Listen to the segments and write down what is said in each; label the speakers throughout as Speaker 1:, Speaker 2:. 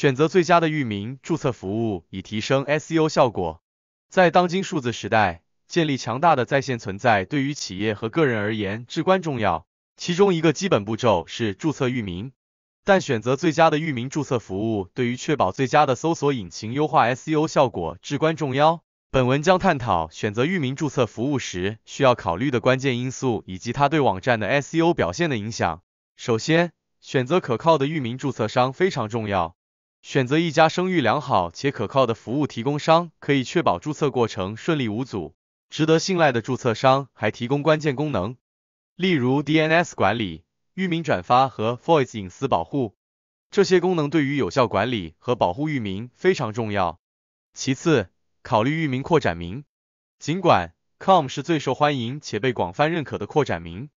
Speaker 1: 选择最佳的域名注册服务以提升 SEO 效果。在当今数字时代，建立强大的在线存在对于企业和个人而言至关重要。其中一个基本步骤是注册域名，但选择最佳的域名注册服务对于确保最佳的搜索引擎优化 SEO 效果至关重要。本文将探讨选择域名注册服务时需要考虑的关键因素以及它对网站的 SEO 表现的影响。首先，选择可靠的域名注册商非常重要。选择一家声誉良好且可靠的服务提供商，可以确保注册过程顺利无阻。值得信赖的注册商还提供关键功能，例如 DNS 管理、域名转发和 Voice 隐私保护。这些功能对于有效管理和保护域名非常重要。其次，考虑域名扩展名。尽管 .com 是最受欢迎且被广泛认可的扩展名，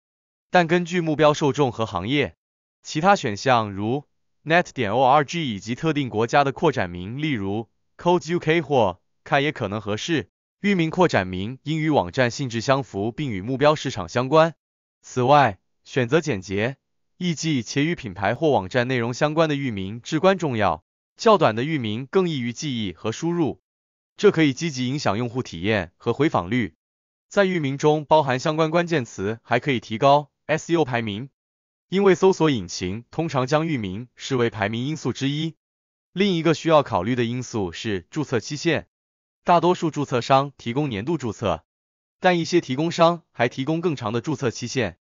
Speaker 1: 但根据目标受众和行业，其他选项如 net 点 org 以及特定国家的扩展名，例如 codeuk 或 k 也可能合适。域名扩展名应与网站性质相符，并与目标市场相关。此外，选择简洁、易记且与品牌或网站内容相关的域名至关重要。较短的域名更易于记忆和输入，这可以积极影响用户体验和回访率。在域名中包含相关关键词，还可以提高 SEO 排名。因为搜索引擎通常将域名视为排名因素之一，另一个需要考虑的因素是注册期限。大多数注册商提供年度注册，但一些提供商还提供更长的注册期限，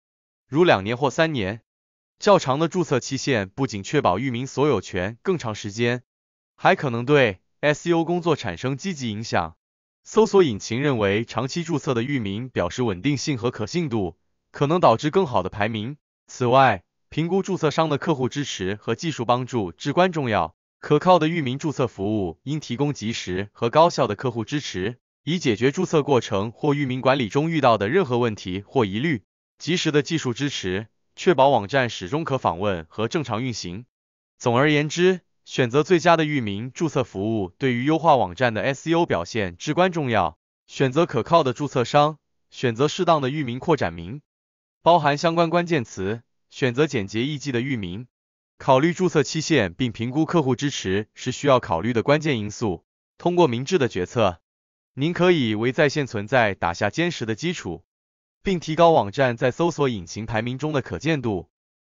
Speaker 1: 如两年或三年。较长的注册期限不仅确保域名所有权更长时间，还可能对 SEO 工作产生积极影响。搜索引擎认为长期注册的域名表示稳定性和可信度，可能导致更好的排名。此外，评估注册商的客户支持和技术帮助至关重要。可靠的域名注册服务应提供及时和高效的客户支持，以解决注册过程或域名管理中遇到的任何问题或疑虑。及时的技术支持，确保网站始终可访问和正常运行。总而言之，选择最佳的域名注册服务对于优化网站的 SEO 表现至关重要。选择可靠的注册商，选择适当的域名扩展名，包含相关关键词。选择简洁易记的域名，考虑注册期限，并评估客户支持是需要考虑的关键因素。通过明智的决策，您可以为在线存在打下坚实的基础，并提高网站在搜索引擎排名中的可见度。